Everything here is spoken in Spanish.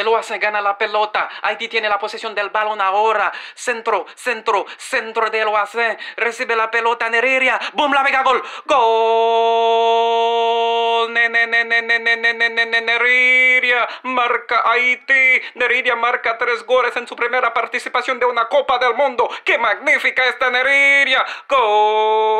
El Oase gana la pelota. Haití tiene la posesión del balón ahora. Centro, centro, centro de lo Recibe la pelota Neriria. ¡Boom! La mega gol. ¡Gol! Neriria marca Haití. Neriria marca tres goles en su primera participación de una Copa del Mundo. ¡Qué magnífica esta Neriria! ¡Gol!